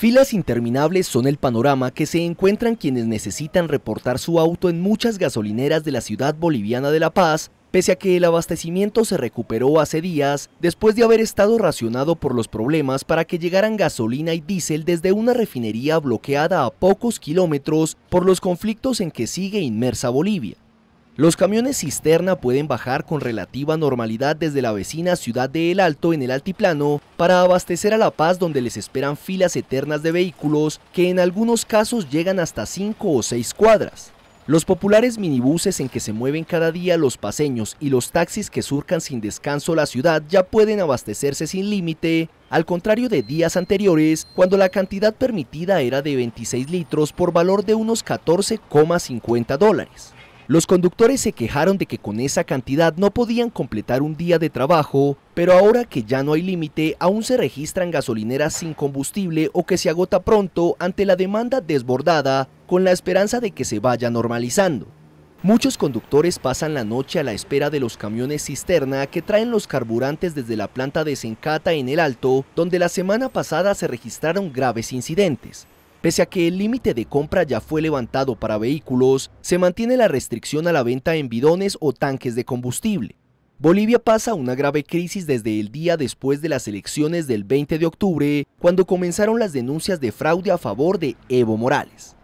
Filas interminables son el panorama que se encuentran quienes necesitan reportar su auto en muchas gasolineras de la ciudad boliviana de La Paz, pese a que el abastecimiento se recuperó hace días después de haber estado racionado por los problemas para que llegaran gasolina y diésel desde una refinería bloqueada a pocos kilómetros por los conflictos en que sigue inmersa Bolivia. Los camiones cisterna pueden bajar con relativa normalidad desde la vecina ciudad de El Alto en el Altiplano para abastecer a La Paz donde les esperan filas eternas de vehículos que en algunos casos llegan hasta 5 o 6 cuadras. Los populares minibuses en que se mueven cada día los paseños y los taxis que surcan sin descanso la ciudad ya pueden abastecerse sin límite, al contrario de días anteriores, cuando la cantidad permitida era de 26 litros por valor de unos 14,50 dólares. Los conductores se quejaron de que con esa cantidad no podían completar un día de trabajo, pero ahora que ya no hay límite, aún se registran gasolineras sin combustible o que se agota pronto ante la demanda desbordada, con la esperanza de que se vaya normalizando. Muchos conductores pasan la noche a la espera de los camiones cisterna que traen los carburantes desde la planta de Sencata en el Alto, donde la semana pasada se registraron graves incidentes. Pese a que el límite de compra ya fue levantado para vehículos, se mantiene la restricción a la venta en bidones o tanques de combustible. Bolivia pasa una grave crisis desde el día después de las elecciones del 20 de octubre, cuando comenzaron las denuncias de fraude a favor de Evo Morales.